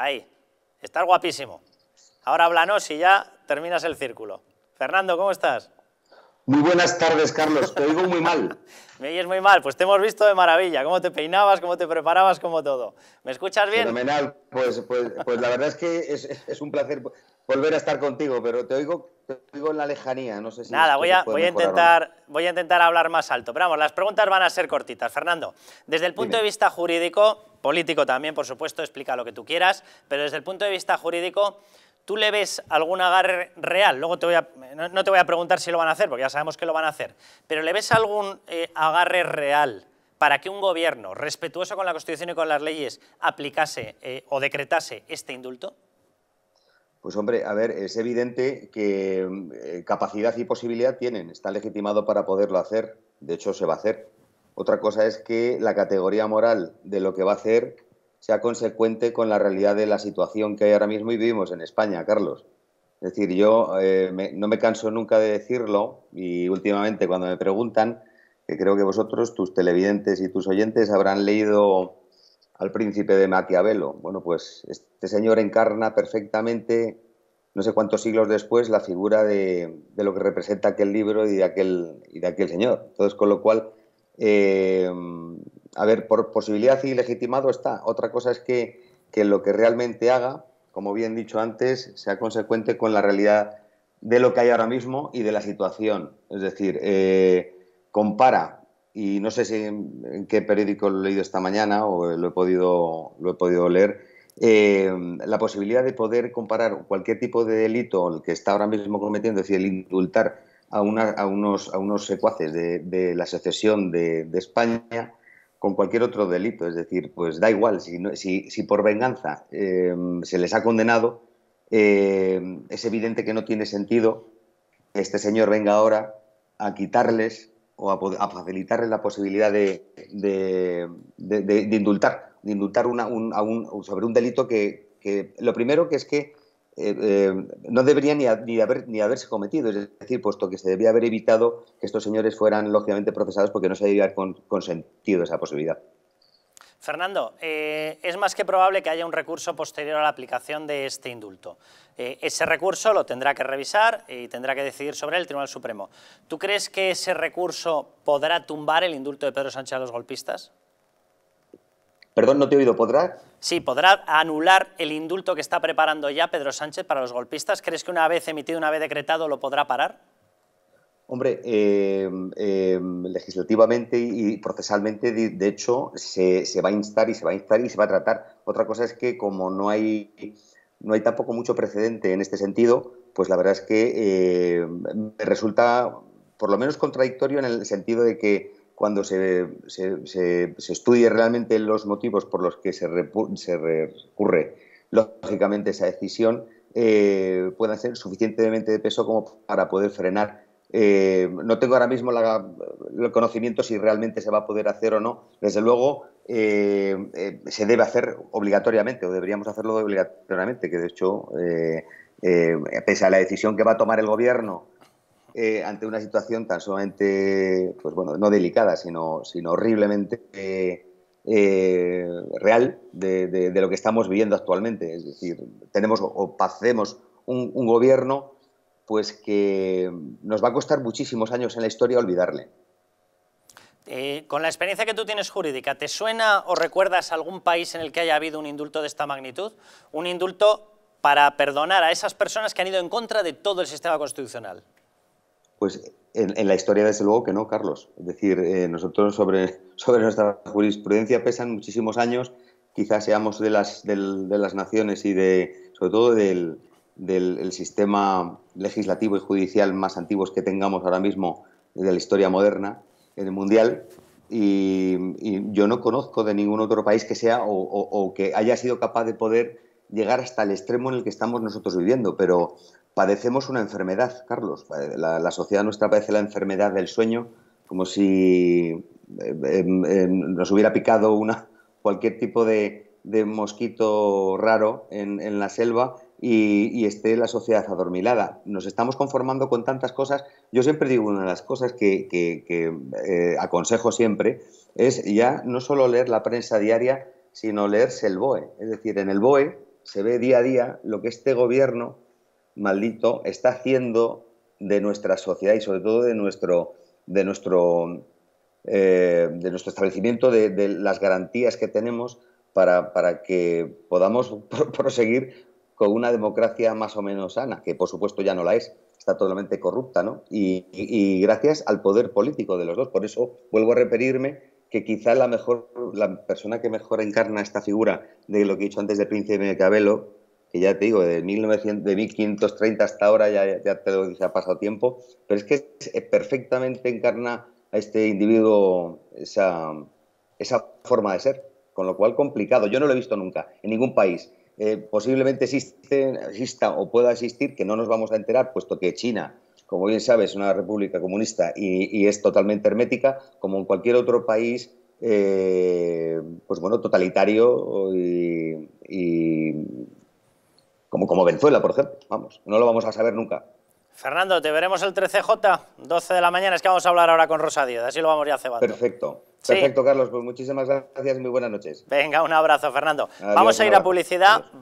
Ahí. Estás guapísimo. Ahora háblanos y ya terminas el círculo. Fernando, ¿cómo estás? Muy buenas tardes, Carlos. Te oigo muy mal. Me oyes muy mal. Pues te hemos visto de maravilla. Cómo te peinabas, cómo te preparabas, cómo todo. ¿Me escuchas bien? Fenomenal. Pues, pues, pues la verdad es que es, un placer volver a estar contigo, pero te oigo, en la lejanía. No sé si... Nada, voy a, voy, a intentar, voy a intentar hablar más alto. Pero vamos, las preguntas van a ser cortitas. Fernando, desde el punto de vista jurídico, político también, por supuesto, explica lo que tú quieras, pero desde el punto de vista jurídico, ¿tú le ves algún agarre real? Luego te voy a, no, te voy a preguntar si lo van a hacer, porque ya sabemos que lo van a hacer, pero ¿le ves algún eh, agarre real para que un gobierno respetuoso con la Constitución y con las leyes aplicase eh, o decretase este indulto? Pues hombre, a ver, es evidente que eh, capacidad y posibilidad tienen, está legitimado para poderlo hacer, de hecho se va a hacer. Otra cosa es que la categoría moral de lo que va a hacer sea consecuente con la realidad de la situación que hay ahora mismo y vivimos en España, Carlos. Es decir, yo eh, no me canso nunca de decirlo y últimamente cuando me preguntan, que creo que vosotros, tus televidentes y tus oyentes, habrán leído al príncipe de Maquiavelo. Bueno, pues este señor encarna perfectamente, no sé cuántos siglos después, la figura de, lo que representa aquel libro y aquel, y de aquel señor. Entonces, con lo cual, eh, a ver, por posibilidad y legitimado está. Otra cosa es que, lo que realmente haga, como bien dicho antes, sea consecuente con la realidad de lo que hay ahora mismo y de la situación. Es decir, eh, compara, y no sé si en, qué periódico lo he leído esta mañana o lo he podido, lo he podido leer, eh, la posibilidad de poder comparar cualquier tipo de delito el que está ahora mismo cometiendo, es decir, el indultar a, unos, a unos secuaces de, la secesión de, España con cualquier otro delito. Es decir, pues da igual, si, si, por venganza em, se les ha condenado, em, es evidente que no tiene sentido que este señor venga ahora a quitarles o a, facilitarles la posibilidad de, indultar, de indultar sobre un delito que lo primero que es que eh, eh, no debería ni, haberse cometido, es decir, puesto que se debía haber evitado que estos señores fueran lógicamente procesados porque no se debía haber consentido esa posibilidad. Fernando, eh, es más que probable que haya un recurso posterior a la aplicación de este indulto. ese recurso lo tendrá que revisar y tendrá que decidir sobre él el Tribunal Supremo. ¿Tú crees que ese recurso podrá tumbar el indulto de Pedro Sánchez a los golpistas? Perdón, no te he oído, ¿podrá? Sí, ¿podrá anular el indulto que está preparando ya Pedro Sánchez para los golpistas? ¿Crees que una vez emitido, una vez decretado, lo podrá parar? Hombre, eh, eh, legislativamente y procesalmente, de, hecho, se, va a instar y se va a instar y se va a tratar. Otra cosa es que como no hay, no hay tampoco mucho precedente en este sentido, pues la verdad es que eh, me resulta por lo menos contradictorio en el sentido de que cuando se, se, estudie realmente los motivos por los que se, recurre lógicamente esa decisión, eh, puedan ser suficientemente de peso como para poder frenar. Eh, no tengo ahora mismo el conocimiento si realmente se va a poder hacer o no. Desde luego, eh, eh, se debe hacer obligatoriamente, o deberíamos hacerlo obligatoriamente, que de hecho, pese a la decisión que va a tomar el Gobierno eh, ante una situación tan solamente, pues bueno, no delicada, sino, horriblemente eh, eh, real de, lo que estamos viviendo actualmente. Es decir, tenemos o pasemos un, un, gobierno pues que nos va a costar muchísimos años en la historia olvidarle. con la experiencia que tú tienes jurídica, ¿te suena o recuerdas algún país en el que haya habido un indulto de esta magnitud? Un indulto para perdonar a esas personas que han ido en contra de todo el sistema constitucional. Pues en, la historia, desde luego que no, Carlos. Es decir, eh, nosotros sobre, sobre nuestra jurisprudencia pesan muchísimos años, quizás seamos de las, de las naciones y de, sobre todo del, sistema legislativo y judicial más antiguos que tengamos ahora mismo de la historia moderna, en el mundial, y, yo no conozco de ningún otro país que sea o, o, que haya sido capaz de poder llegar hasta el extremo en el que estamos nosotros viviendo, pero, padecemos una enfermedad, Carlos. Eh, la, sociedad nuestra padece la enfermedad del sueño, como si eh, em, em, nos hubiera picado una, cualquier tipo de, mosquito raro en, la selva y, esté la sociedad adormilada. Nos estamos conformando con tantas cosas. Yo siempre digo una de las cosas que, eh, aconsejo siempre es ya no solo leer la prensa diaria, sino leerse el BOE. Es decir, en el BOE se ve día a día lo que este gobierno maldito está haciendo de nuestra sociedad y sobre todo de nuestro, de nuestro, eh, de nuestro establecimiento de, las garantías que tenemos para, que podamos proseguir con una democracia más o menos sana, que por supuesto ya no la es, está totalmente corrupta, ¿no? Y, gracias al poder político de los dos. Por eso vuelvo a repetirme que quizá la mejor, la persona que mejor encarna esta figura de lo que he dicho antes de Príncipe Cabello que ya te digo, de, 1900, 1530 hasta ahora ya, ya te lo dice, ha pasado tiempo, pero es que perfectamente encarna a este individuo esa, esa forma de ser, con lo cual complicado. Yo no lo he visto nunca, en ningún país. Eh, posiblemente exista o pueda existir, que no nos vamos a enterar, puesto que China, como bien sabes, es una república comunista y, es totalmente hermética, como en cualquier otro país eh, pues bueno, totalitario y, como, como Venezuela, por ejemplo. Vamos, no lo vamos a saber nunca. Fernando, te veremos el 13J, 12 de la mañana, es que vamos a hablar ahora con Rosa Díaz, así lo vamos ya cebando. Perfecto, perfecto Carlos, pues muchísimas gracias y muy buenas noches. Venga, un abrazo Fernando. vamos a ir a publicidad.